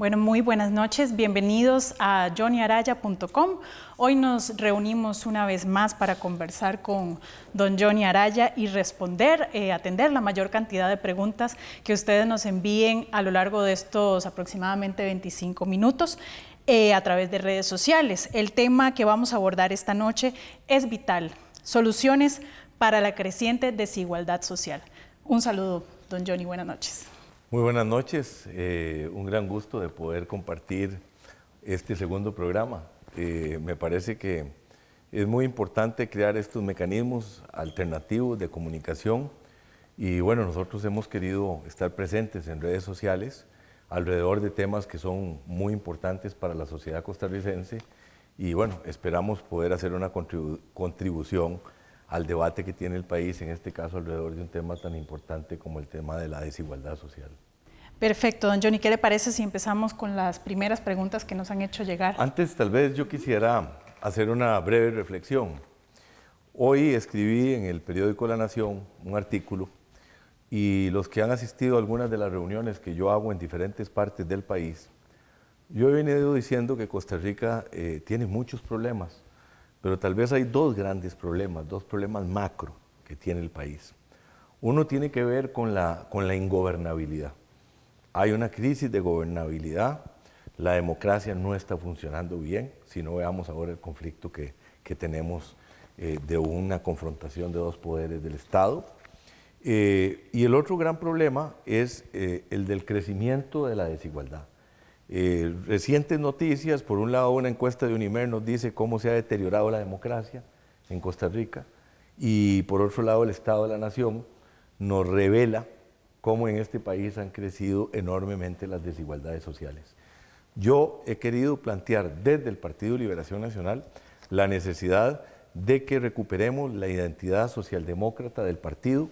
Bueno, muy buenas noches, bienvenidos a johnnyaraya.com. Hoy nos reunimos una vez más para conversar con don Johnny Araya y responder, eh, atender la mayor cantidad de preguntas que ustedes nos envíen a lo largo de estos aproximadamente 25 minutos. Eh, a través de redes sociales. El tema que vamos a abordar esta noche es vital, soluciones para la creciente desigualdad social. Un saludo, don Johnny, buenas noches. Muy buenas noches, eh, un gran gusto de poder compartir este segundo programa. Eh, me parece que es muy importante crear estos mecanismos alternativos de comunicación y bueno, nosotros hemos querido estar presentes en redes sociales alrededor de temas que son muy importantes para la sociedad costarricense y bueno, esperamos poder hacer una contribución al debate que tiene el país, en este caso alrededor de un tema tan importante como el tema de la desigualdad social. Perfecto, don Johnny, ¿qué le parece si empezamos con las primeras preguntas que nos han hecho llegar? Antes tal vez yo quisiera hacer una breve reflexión. Hoy escribí en el periódico La Nación un artículo y los que han asistido a algunas de las reuniones que yo hago en diferentes partes del país, yo he venido diciendo que Costa Rica eh, tiene muchos problemas pero tal vez hay dos grandes problemas, dos problemas macro que tiene el país. Uno tiene que ver con la, ingobernabilidad. Hay una crisis de gobernabilidad, la democracia no está funcionando bien, si no veamos ahora el conflicto que, tenemos eh, de una confrontación de dos poderes del Estado. Eh, y el otro gran problema es eh, el del crecimiento de la desigualdad. Eh, recientes noticias, por un lado una encuesta de Unimer nos dice cómo se ha deteriorado la democracia en Costa Rica y por otro lado el Estado de la Nación nos revela cómo en este país han crecido enormemente las desigualdades sociales. Yo he querido plantear desde el Partido Liberación Nacional la necesidad de que recuperemos la identidad socialdemócrata del partido,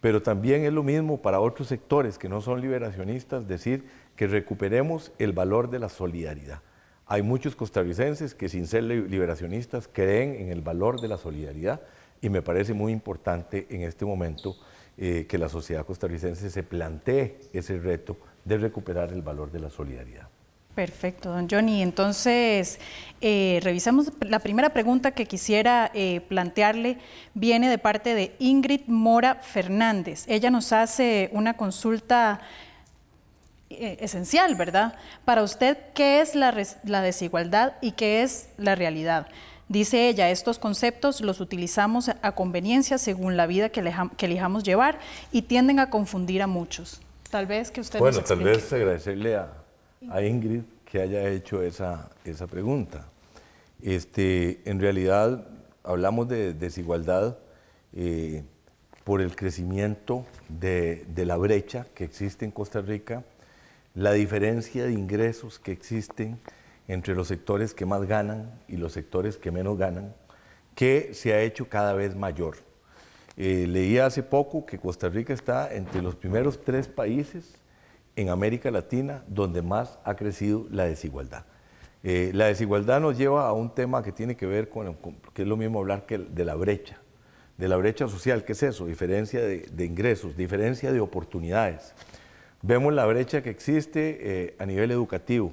pero también es lo mismo para otros sectores que no son liberacionistas decir que recuperemos el valor de la solidaridad. Hay muchos costarricenses que sin ser liberacionistas creen en el valor de la solidaridad y me parece muy importante en este momento eh, que la sociedad costarricense se plantee ese reto de recuperar el valor de la solidaridad. Perfecto, don Johnny. Entonces, eh, revisamos la primera pregunta que quisiera eh, plantearle. Viene de parte de Ingrid Mora Fernández. Ella nos hace una consulta eh, esencial, ¿verdad? Para usted, ¿qué es la, desigualdad y qué es la realidad? Dice ella, estos conceptos los utilizamos a conveniencia según la vida que, elijamos llevar y tienden a confundir a muchos. Tal vez que usted... Bueno, tal vez agradecerle a, Ingrid que haya hecho esa, pregunta. Este, en realidad, hablamos de desigualdad eh, por el crecimiento de la brecha que existe en Costa Rica la diferencia de ingresos que existen entre los sectores que más ganan y los sectores que menos ganan, que se ha hecho cada vez mayor. Eh, leí hace poco que Costa Rica está entre los primeros tres países en América Latina donde más ha crecido la desigualdad. Eh, la desigualdad nos lleva a un tema que tiene que ver con, que es lo mismo hablar que de la brecha, de la brecha social, ¿qué es eso? Diferencia de ingresos, diferencia de oportunidades. Vemos la brecha que existe eh, a nivel educativo,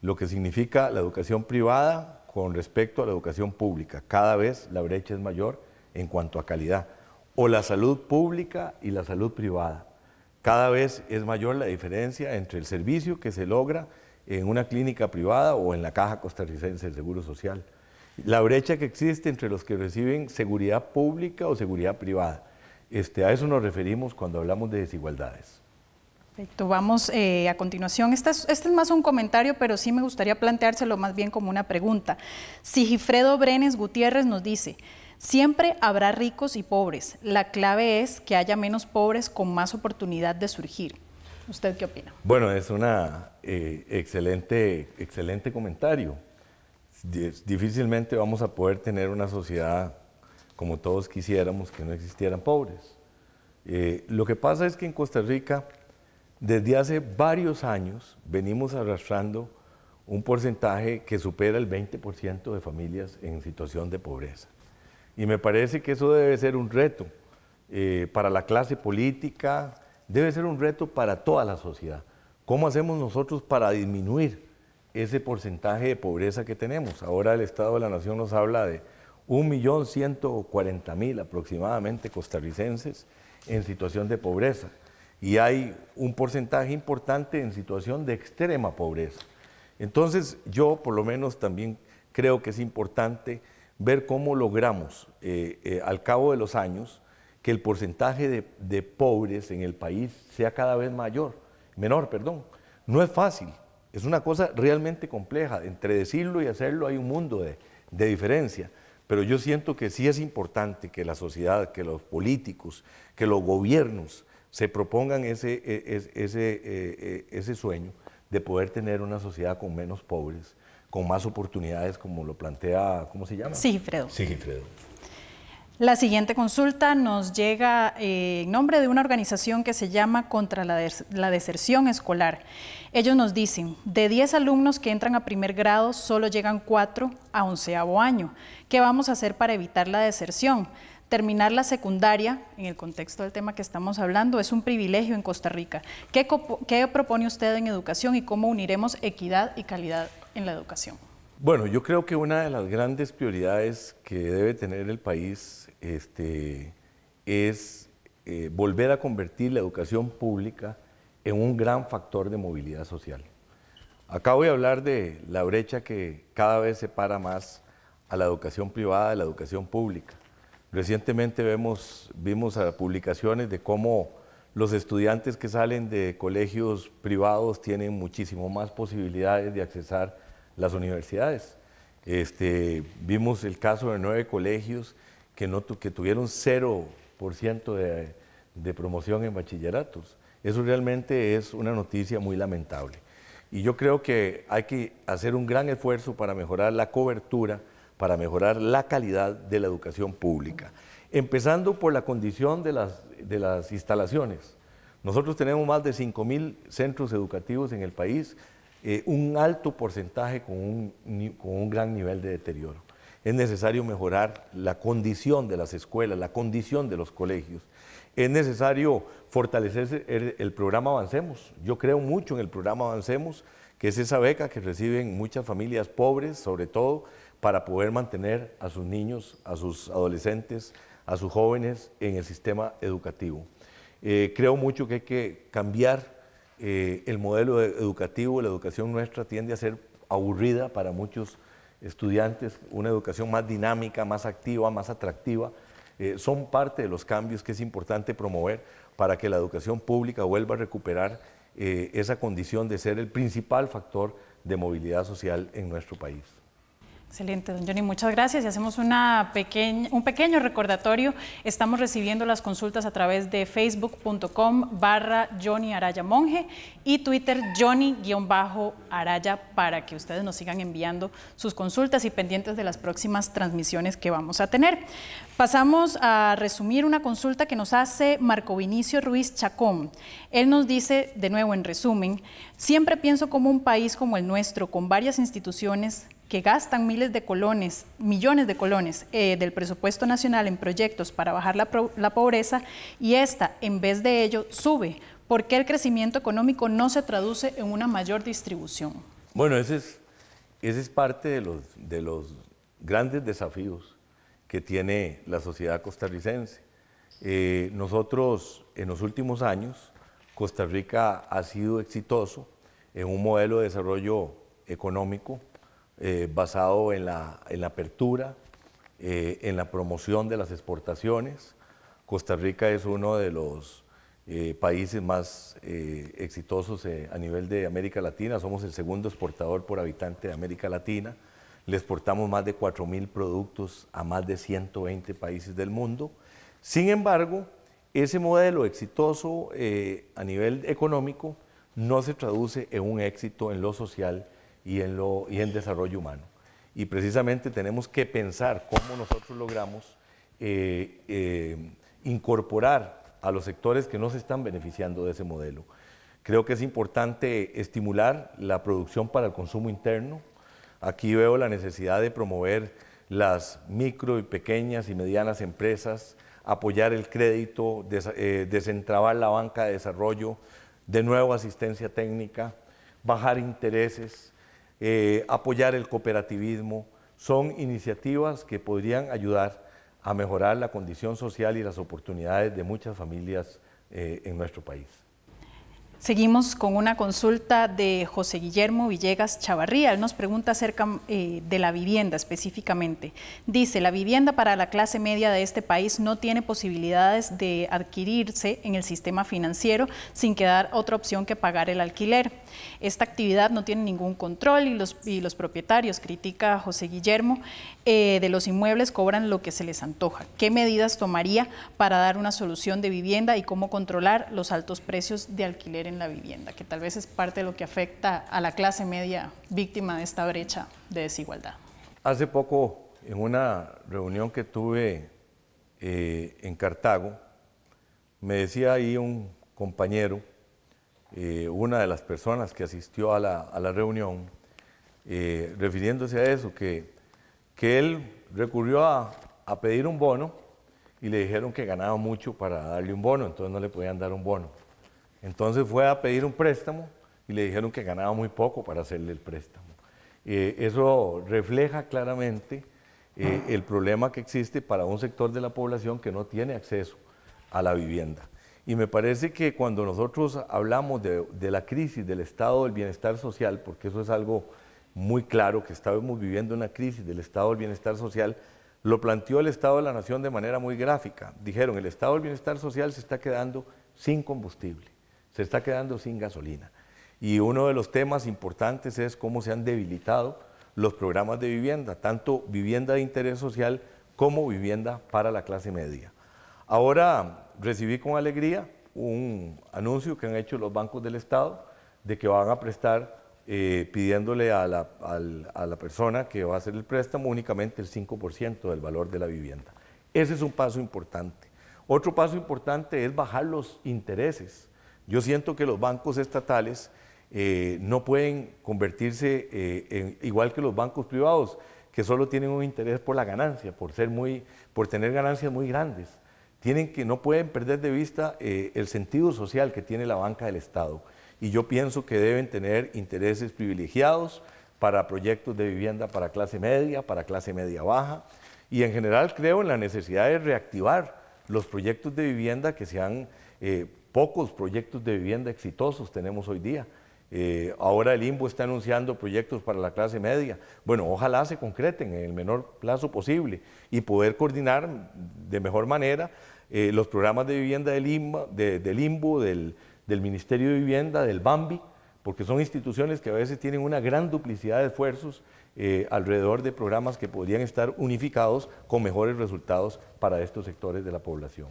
lo que significa la educación privada con respecto a la educación pública. Cada vez la brecha es mayor en cuanto a calidad. O la salud pública y la salud privada. Cada vez es mayor la diferencia entre el servicio que se logra en una clínica privada o en la caja costarricense del Seguro Social. La brecha que existe entre los que reciben seguridad pública o seguridad privada. Este, a eso nos referimos cuando hablamos de desigualdades. Perfecto, vamos eh, a continuación. Este, este es, más un comentario, pero sí me gustaría planteárselo más bien como una pregunta. Sigifredo Brenes Gutiérrez nos dice, siempre habrá ricos y pobres, la clave es que haya menos pobres con más oportunidad de surgir. ¿Usted qué opina? Bueno, es un eh, excelente, excelente comentario. Difícilmente vamos a poder tener una sociedad como todos quisiéramos, que no existieran pobres. Eh, lo que pasa es que en Costa Rica desde hace varios años venimos arrastrando un porcentaje que supera el 20% de familias en situación de pobreza. Y me parece que eso debe ser un reto eh, para la clase política, debe ser un reto para toda la sociedad. ¿Cómo hacemos nosotros para disminuir ese porcentaje de pobreza que tenemos? Ahora el Estado de la Nación nos habla de 1.140.000 aproximadamente costarricenses en situación de pobreza y hay un porcentaje importante en situación de extrema pobreza. Entonces yo por lo menos también creo que es importante ver cómo logramos eh, eh, al cabo de los años que el porcentaje de, pobres en el país sea cada vez mayor, menor, perdón. No es fácil, es una cosa realmente compleja. Entre decirlo y hacerlo hay un mundo de, de diferencia. Pero yo siento que sí es importante que la sociedad, que los políticos, que los gobiernos se propongan ese, e, ese, e, e, ese, sueño de poder tener una sociedad con menos pobres, con más oportunidades, como lo plantea, ¿cómo se llama? Sí, Sigifredo. La siguiente consulta nos llega eh, en nombre de una organización que se llama Contra la, la, Deserción Escolar. Ellos nos dicen, de 10 alumnos que entran a primer grado, solo llegan 4 a onceavo año. ¿Qué vamos a hacer para evitar la deserción? Terminar la secundaria, en el contexto del tema que estamos hablando, es un privilegio en Costa Rica. ¿Qué, propone usted en educación y cómo uniremos equidad y calidad en la educación? Bueno, yo creo que una de las grandes prioridades que debe tener el país este, es eh, volver a convertir la educación pública en un gran factor de movilidad social. voy a hablar de la brecha que cada vez separa más a la educación privada de la educación pública. Recientemente vemos, vimos ah, publicaciones de cómo los estudiantes que salen de colegios privados tienen muchísimo más posibilidades de accesar las universidades. Este, vimos el caso de nueve colegios que, no, que tuvieron 0% de, de promoción en bachilleratos. Eso realmente es una noticia muy lamentable. Y yo creo que hay que hacer un gran esfuerzo para mejorar la cobertura para mejorar la calidad de la educación pública, empezando por la condición de las, instalaciones. Nosotros tenemos más de 5.000 centros educativos en el país, eh, un alto porcentaje con un, gran nivel de deterioro. Es necesario mejorar la condición de las escuelas, la condición de los colegios. Es necesario fortalecer el programa Avancemos. Yo creo mucho en el programa Avancemos es esa beca que reciben muchas familias pobres, sobre todo, para poder mantener a sus niños, a sus adolescentes, a sus jóvenes en el sistema educativo. Eh, creo mucho que hay que cambiar eh, el modelo e-, educativo, la educación nuestra tiende a ser aburrida para muchos estudiantes, una educación más dinámica, más activa, más atractiva, eh, son parte de los cambios que es importante promover para que la educación pública vuelva a recuperar eh, esa condición de ser el principal factor de movilidad social en nuestro país. Excelente, don Johnny, muchas gracias. Y hacemos un pequeño recordatorio. Estamos recibiendo las consultas a través de facebook.com barra Johnny Araya Monje y Twitter Johnny-Araya para que ustedes nos sigan enviando sus consultas y pendientes de las próximas transmisiones que vamos a tener. Pasamos a resumir una consulta que nos hace Marco Vinicio Ruiz Chacón. Él nos dice, de nuevo en resumen, siempre pienso como un país como el nuestro, con varias instituciones que gastan miles de colones, millones de colones eh, del presupuesto nacional en proyectos para bajar la, pobreza y esta, en vez de ello, sube. ¿Por qué el crecimiento económico no se traduce en una mayor distribución? Bueno, ese es, parte de los, grandes desafíos que tiene la sociedad costarricense. Eh, nosotros, en los últimos años, Costa Rica ha sido exitoso en un modelo de desarrollo económico eh, basado en la, apertura, eh, en la promoción de las exportaciones. Costa Rica es uno de los eh, países más exitosos a nivel de América Latina, somos el segundo exportador por habitante de América Latina, le exportamos más de 4.000 productos a más de 120 países del mundo. Sin embargo, ese modelo exitoso a nivel económico no se traduce en un éxito en lo social y en, lo, y en desarrollo humano. Y precisamente tenemos que pensar cómo nosotros logramos eh, eh, incorporar a los sectores que no se están beneficiando de ese modelo. Creo que es importante estimular la producción para el consumo interno. Aquí veo la necesidad de promover las micro y pequeñas y medianas empresas, apoyar el crédito, des, eh, la banca de desarrollo, de nuevo asistencia técnica, bajar intereses, eh, apoyar el cooperativismo, son iniciativas que podrían ayudar a mejorar la condición social y las oportunidades de muchas familias eh, en nuestro país. Seguimos con una consulta de José Guillermo Villegas Chavarría. Él nos pregunta acerca eh, de la vivienda específicamente. Dice, la vivienda para la clase media de este país no tiene posibilidades de adquirirse en el sistema financiero sin quedar otra opción que pagar el alquiler. Esta actividad no tiene ningún control y los, propietarios, critica José Guillermo, eh, de los inmuebles cobran lo que se les antoja. ¿Qué medidas tomaría para dar una solución de vivienda y cómo controlar los altos precios de alquiler? en la vivienda, que tal vez es parte de lo que afecta a la clase media víctima de esta brecha de desigualdad. Hace poco, en una reunión que tuve eh, en Cartago, me decía ahí un compañero, eh, una de las personas que asistió a la, a la reunión, eh, refiriéndose a eso, que, que él recurrió a, a pedir un bono y le dijeron que ganaba mucho para darle un bono, entonces no le podían dar un bono. Entonces fue a pedir un préstamo y le dijeron que ganaba muy poco para hacerle el préstamo. Eh, eso refleja claramente eh, el problema que existe para un sector de la población que no tiene acceso a la vivienda. Y me parece que cuando nosotros hablamos de, de, la crisis del estado del bienestar social, porque eso es algo muy claro, que estamos viviendo una crisis del estado del bienestar social, lo planteó el Estado de la Nación de manera muy gráfica. Dijeron, el estado del bienestar social se está quedando sin combustible se está quedando sin gasolina. Y uno de los temas importantes es cómo se han debilitado los programas de vivienda, tanto vivienda de interés social como vivienda para la clase media. Ahora recibí con alegría un anuncio que han hecho los bancos del Estado de que van a prestar eh, pidiéndole a la, a la, persona que va a hacer el préstamo únicamente el 5% del valor de la vivienda. Ese es un paso importante. Otro paso importante es bajar los intereses yo siento que los bancos estatales eh, no pueden convertirse eh, igual que los bancos privados, que solo tienen un interés por la ganancia, por, ser muy, por tener ganancias muy grandes. Tienen que, no pueden perder de vista eh, el sentido social que tiene la banca del Estado. Y yo pienso que deben tener intereses privilegiados para proyectos de vivienda para clase media, para clase media baja. Y en general creo en la necesidad de reactivar los proyectos de vivienda que se han pocos proyectos de vivienda exitosos tenemos hoy día. Eh, ahora el INBO está anunciando proyectos para la clase media. Bueno, ojalá se concreten en el menor plazo posible y poder coordinar de mejor manera eh, los programas de vivienda del, Imbu, del del, Ministerio de Vivienda, del BAMBI, porque son instituciones que a veces tienen una gran duplicidad de esfuerzos eh, alrededor de programas que podrían estar unificados con mejores resultados para estos sectores de la población.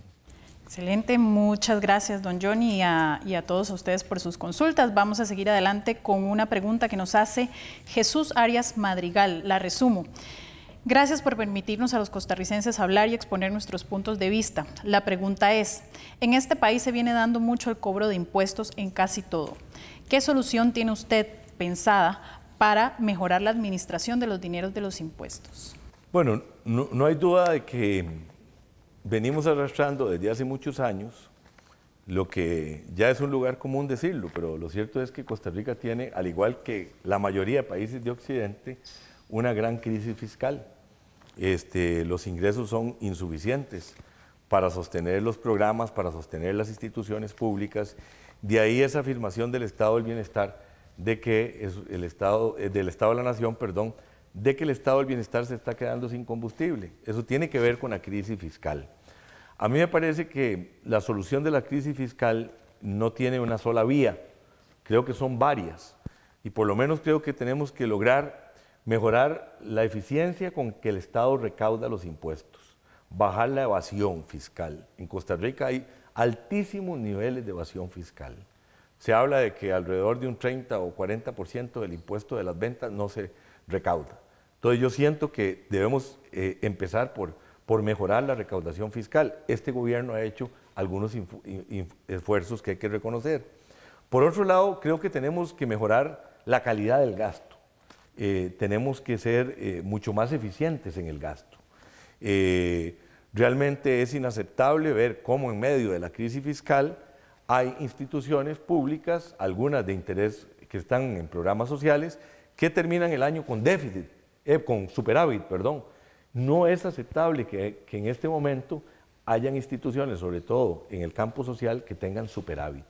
Excelente, muchas gracias don Johnny y a, todos ustedes por sus consultas. Vamos a seguir adelante con una pregunta que nos hace Jesús Arias Madrigal, la resumo. Gracias por permitirnos a los costarricenses hablar y exponer nuestros puntos de vista. La pregunta es, en este país se viene dando mucho el cobro de impuestos en casi todo. ¿Qué solución tiene usted pensada para mejorar la administración de los dineros de los impuestos? Bueno, no hay duda de que venimos arrastrando desde hace muchos años lo que ya es un lugar común decirlo, pero lo cierto es que Costa Rica tiene, al igual que la mayoría de países de Occidente, una gran crisis fiscal. Este, los ingresos son insuficientes para sostener los programas, para sostener las instituciones públicas. De ahí esa afirmación del Estado del Bienestar, de que el Estado, eh, del Estado de la Nación, perdón, de que el Estado del Bienestar se está quedando sin combustible. Eso tiene que ver con la crisis fiscal. A mí me parece que la solución de la crisis fiscal no tiene una sola vía, creo que son varias y por lo menos creo que tenemos que lograr mejorar la eficiencia con que el Estado recauda los impuestos, bajar la evasión fiscal. En Costa Rica hay altísimos niveles de evasión fiscal. Se habla de que alrededor de un 30 o 40% del impuesto de las ventas no se recauda. Entonces yo siento que debemos eh, empezar por por mejorar la recaudación fiscal. Este gobierno ha hecho algunos esfuerzos que hay que reconocer. Por otro lado, creo que tenemos que mejorar la calidad del gasto. Eh, tenemos que ser eh, mucho más eficientes en el gasto. Eh, realmente es inaceptable ver cómo en medio de la crisis fiscal hay instituciones públicas, algunas de interés que están en programas sociales, que terminan el año con déficit, con superávit, perdón, no es aceptable que, en este momento hayan instituciones, sobre todo en el campo social, que tengan superávit.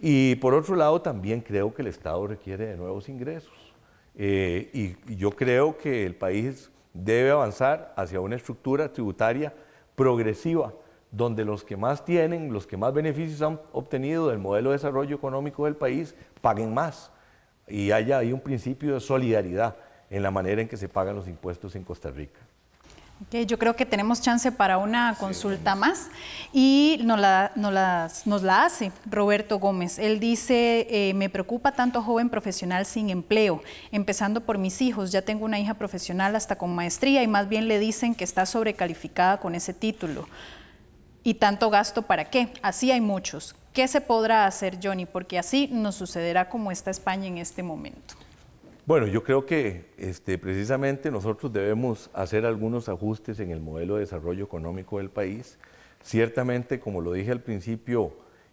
Y por otro lado, también creo que el Estado requiere de nuevos ingresos. y, eh, y, yo creo que el país debe avanzar hacia una estructura tributaria progresiva, donde los que más tienen, los que más beneficios han obtenido del modelo de desarrollo económico del país, paguen más. Y haya ahí un principio de solidaridad en la manera en que se pagan los impuestos en Costa Rica. yo creo que tenemos chance para una consulta más y nos la, la, hace Roberto Gómez. Él dice, eh, me preocupa tanto joven profesional sin empleo, empezando por mis hijos. Ya tengo una hija profesional hasta con maestría y más bien le dicen que está sobrecalificada con ese título. ¿Y tanto gasto para qué? Así hay muchos. ¿Qué se podrá hacer, Johnny? Porque así nos sucederá como está España en este momento. Bueno, yo creo que este, precisamente nosotros debemos hacer algunos ajustes en el modelo de desarrollo económico del país. Ciertamente, como lo dije al principio,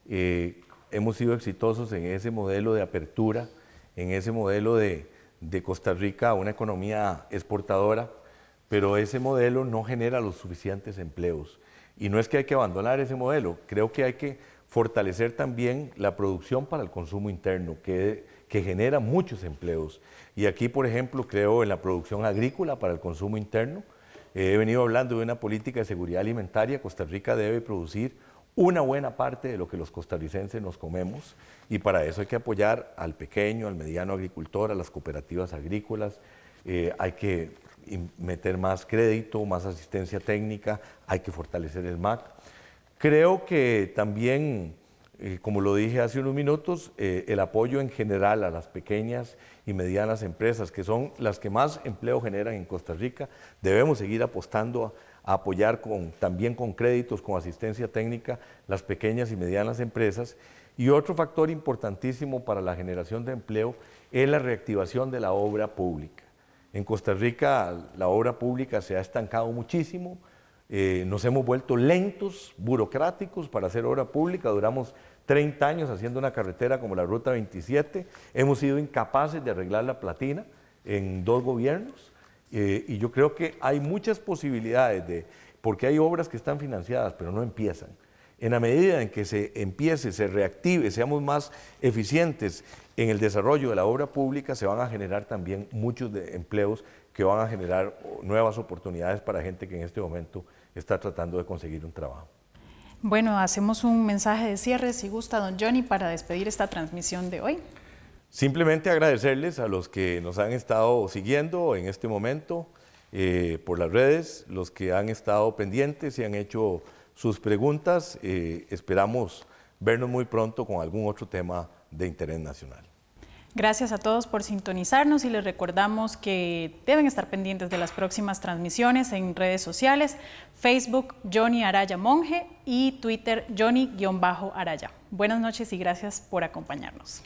eh, hemos sido exitosos en ese modelo de apertura, en ese modelo de, Costa Rica una economía exportadora, pero ese modelo no genera los suficientes empleos. Y no es que hay que abandonar ese modelo, creo que hay que fortalecer también la producción para el consumo interno, que que genera muchos empleos. Y aquí, por ejemplo, creo en la producción agrícola para el consumo interno. Eh, he venido hablando de una política de seguridad alimentaria. Costa Rica debe producir una buena parte de lo que los costarricenses nos comemos y para eso hay que apoyar al pequeño, al mediano agricultor, a las cooperativas agrícolas. Eh, hay que meter más crédito, más asistencia técnica, hay que fortalecer el MAC. Creo que también eh, como lo dije hace unos minutos, eh, el apoyo en general a las pequeñas y medianas empresas, que son las que más empleo generan en Costa Rica, debemos seguir apostando a, apoyar también con créditos, con asistencia técnica, las pequeñas y medianas empresas. Y otro factor importantísimo para la generación de empleo es la reactivación de la obra pública. En Costa Rica la obra pública se ha estancado muchísimo, eh, nos hemos vuelto lentos, burocráticos para hacer obra pública, duramos 30 años haciendo una carretera como la Ruta 27, hemos sido incapaces de arreglar la platina en dos gobiernos eh, y yo creo que hay muchas posibilidades de, porque hay obras que están financiadas pero no empiezan. En la medida en que se empiece, se reactive, seamos más eficientes en el desarrollo de la obra pública, se van a generar también muchos empleos que van a generar nuevas oportunidades para gente que en este momento está tratando de conseguir un trabajo. Bueno, hacemos un mensaje de cierre, si gusta, don Johnny, para despedir esta transmisión de hoy. Simplemente agradecerles a los que nos han estado siguiendo en este momento eh, por las redes, los que han estado pendientes y han hecho sus preguntas. Eh, esperamos vernos muy pronto con algún otro tema de interés nacional. Gracias a todos por sintonizarnos y les recordamos que deben estar pendientes de las próximas transmisiones en redes sociales, Facebook Johnny Araya Monje y Twitter Johnny-Araya. Buenas noches y gracias por acompañarnos.